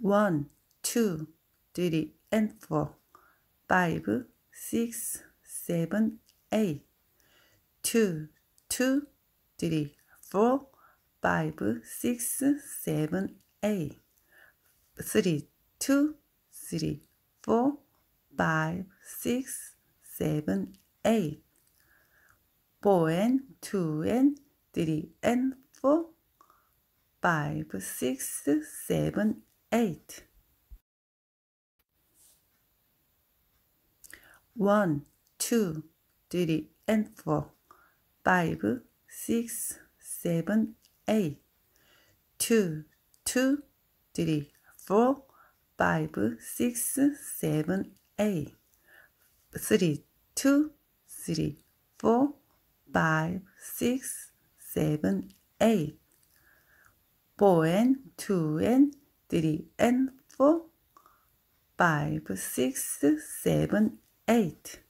one, two, three, and four, five, four, five, four, two, two, two, three, three, three, six, eight, six, eight, seven, seven, five, six, seven, eight, four and two and three and four, five, six, seven, eight. One, two, three, and four, five, six, seven, eight. Four and two and three and four, five, six, seven, eight.